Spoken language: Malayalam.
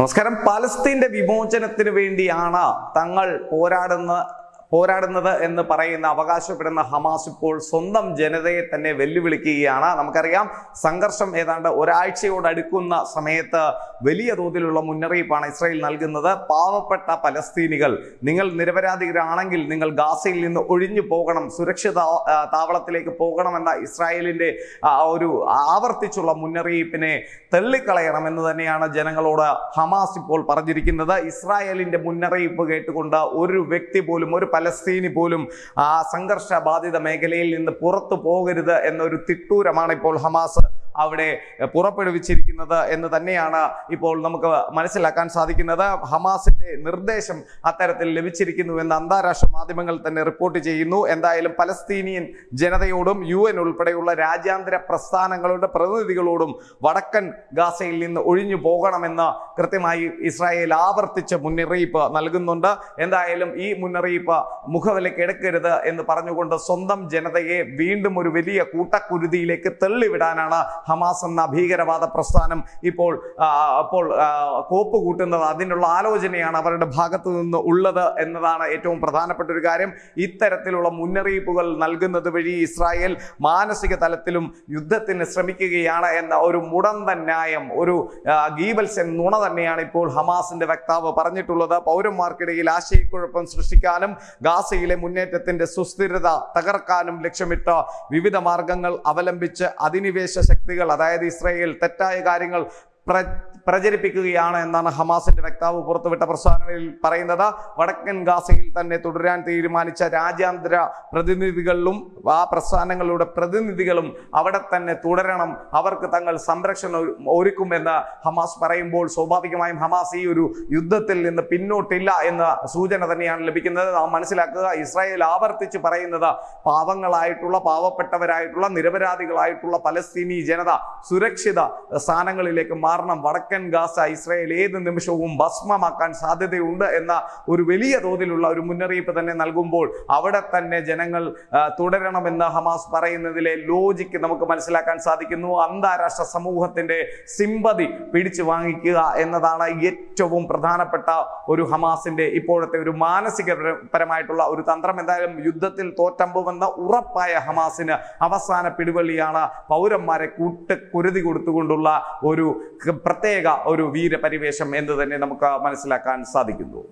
നമസ്കാരം പലസ്തീന്റെ വിമോചനത്തിന് വേണ്ടിയാണ് തങ്ങൾ പോരാടുന്ന പോരാടുന്നത് എന്ന് പറയുന്ന അവകാശപ്പെടുന്ന ഹമാസ് ഇപ്പോൾ സ്വന്തം ജനതയെ തന്നെ വെല്ലുവിളിക്കുകയാണ് നമുക്കറിയാം സംഘർഷം ഏതാണ്ട് ഒരാഴ്ചയോട് അടുക്കുന്ന സമയത്ത് വലിയ തോതിലുള്ള മുന്നറിയിപ്പാണ് ഇസ്രായേൽ നൽകുന്നത് പാവപ്പെട്ട പലസ്തീനികൾ നിങ്ങൾ നിരപരാധികരാണെങ്കിൽ നിങ്ങൾ ഗാസയിൽ നിന്ന് ഒഴിഞ്ഞു പോകണം സുരക്ഷിത താവളത്തിലേക്ക് പോകണമെന്ന ഇസ്രായേലിൻ്റെ ഒരു ആവർത്തിച്ചുള്ള മുന്നറിയിപ്പിനെ തള്ളിക്കളയണം എന്ന് തന്നെയാണ് ജനങ്ങളോട് ഹമാസ് ഇപ്പോൾ പറഞ്ഞിരിക്കുന്നത് ഇസ്രായേലിൻ്റെ മുന്നറിയിപ്പ് കേട്ടുകൊണ്ട് ഒരു വ്യക്തി പോലും ഒരു ഫലസ്തീനി പോലും ആ സംഘർഷ ബാധിത മേഖലയിൽ നിന്ന് പുറത്തു പോകരുത് എന്നൊരു തിട്ടൂരമാണ് ഇപ്പോൾ ഹമാസ് അവിടെ പുറപ്പെടുവിച്ചിരിക്കുന്നത് എന്ന് തന്നെയാണ് ഇപ്പോൾ നമുക്ക് മനസ്സിലാക്കാൻ സാധിക്കുന്നത് ഹമാസിന്റെ നിർദ്ദേശം അത്തരത്തിൽ ലഭിച്ചിരിക്കുന്നു എന്ന് അന്താരാഷ്ട്ര മാധ്യമങ്ങൾ തന്നെ റിപ്പോർട്ട് ചെയ്യുന്നു എന്തായാലും പലസ്തീനിയൻ ജനതയോടും യു എൻ ഉൾപ്പെടെയുള്ള രാജ്യാന്തര പ്രസ്ഥാനങ്ങളുടെ പ്രതിനിധികളോടും വടക്കൻ ഗാസയിൽ നിന്ന് ഒഴിഞ്ഞു പോകണമെന്ന് കൃത്യമായി ഇസ്രായേൽ ആവർത്തിച്ച് മുന്നറിയിപ്പ് നൽകുന്നുണ്ട് എന്തായാലും ഈ മുന്നറിയിപ്പ് മുഖവിലക്കെടുക്കരുത് എന്ന് പറഞ്ഞുകൊണ്ട് സ്വന്തം ജനതയെ വീണ്ടും ഒരു വലിയ കൂട്ടക്കുരുതിയിലേക്ക് തള്ളിവിടാനാണ് ഹമാസ് എന്ന ഭീകരവാദ പ്രസ്ഥാനം ഇപ്പോൾ അപ്പോൾ കോപ്പ് കൂട്ടുന്നത് അതിനുള്ള ആലോചനയാണ് അവരുടെ ഭാഗത്ത് നിന്ന് ഉള്ളത് എന്നതാണ് ഏറ്റവും പ്രധാനപ്പെട്ട ഒരു കാര്യം ഇത്തരത്തിലുള്ള മുന്നറിയിപ്പുകൾ നൽകുന്നത് വഴി ഇസ്രായേൽ മാനസിക തലത്തിലും യുദ്ധത്തിന് ശ്രമിക്കുകയാണ് എന്ന ഒരു മുടന്ത ന്യായം ഒരു ഗീബൽസൻ നുണ തന്നെയാണ് ഇപ്പോൾ ഹമാസിന്റെ വക്താവ് പറഞ്ഞിട്ടുള്ളത് പൗരന്മാർക്കിടയിൽ ആശയക്കുഴപ്പം സൃഷ്ടിക്കാനും ഗാസയിലെ മുന്നേറ്റത്തിന്റെ സുസ്ഥിരത തകർക്കാനും ലക്ഷ്യമിട്ട് വിവിധ മാർഗങ്ങൾ അവലംബിച്ച് അധിനിവേശ ശക്തി വ്യക്തികൾ അതായത് ഇസ്രയേൽ തെറ്റായ കാര്യങ്ങൾ പ്രചരിപ്പിക്കുകയാണ് എന്നാണ് ഹമാസിന്റെ വക്താവ് പുറത്തുവിട്ട പ്രസ്താവനയിൽ പറയുന്നത് വടക്കൻ ഗാസയിൽ തന്നെ തുടരാൻ തീരുമാനിച്ച രാജ്യാന്തര പ്രതിനിധികളിലും ആ പ്രസ്ഥാനങ്ങളുടെ പ്രതിനിധികളും അവിടെ തന്നെ തുടരണം അവർക്ക് തങ്ങൾ സംരക്ഷണം ഒരുക്കുമെന്ന് ഹമാസ് പറയുമ്പോൾ സ്വാഭാവികമായും ഹമാസ് ഈ ഒരു യുദ്ധത്തിൽ നിന്ന് പിന്നോട്ടില്ല എന്ന സൂചന തന്നെയാണ് ലഭിക്കുന്നത് നാം മനസ്സിലാക്കുക ഇസ്രായേൽ ആവർത്തിച്ച് പറയുന്നത് പാവങ്ങളായിട്ടുള്ള പാവപ്പെട്ടവരായിട്ടുള്ള നിരപരാധികളായിട്ടുള്ള പലസ്തീനി ജനത സുരക്ഷിത സ്ഥാനങ്ങളിലേക്ക് കാരണം വടക്കൻ ഗാസ ഇസ്രായേൽ ഏത് നിമിഷവും ഭസ്മമാക്കാൻ സാധ്യതയുണ്ട് എന്ന ഒരു വലിയ തോതിലുള്ള ഒരു മുന്നറിയിപ്പ് തന്നെ നൽകുമ്പോൾ അവിടെ തന്നെ ജനങ്ങൾ തുടരണമെന്ന് ഹമാസ് പറയുന്നതിലെ ലോജിക്ക് നമുക്ക് മനസ്സിലാക്കാൻ സാധിക്കുന്നു അന്താരാഷ്ട്ര സമൂഹത്തിന്റെ സിമ്പതി പിടിച്ചു വാങ്ങിക്കുക എന്നതാണ് ഏറ്റവും പ്രധാനപ്പെട്ട ഒരു ഹമാസിന്റെ ഇപ്പോഴത്തെ ഒരു മാനസിക പരമായിട്ടുള്ള ഒരു തന്ത്രം എന്തായാലും യുദ്ധത്തിൽ തോറ്റമ്പുമെന്ന ഉറപ്പായ ഹമാസിന് അവസാന പിടിവള്ളിയാണ് പൗരന്മാരെ കൂട്ടക്കുരുതി കൊടുത്തുകൊണ്ടുള്ള ഒരു പ്രത്യേക ഒരു വീരപരിവേഷം എന്ന് തന്നെ നമുക്ക് മനസ്സിലാക്കാൻ സാധിക്കുന്നു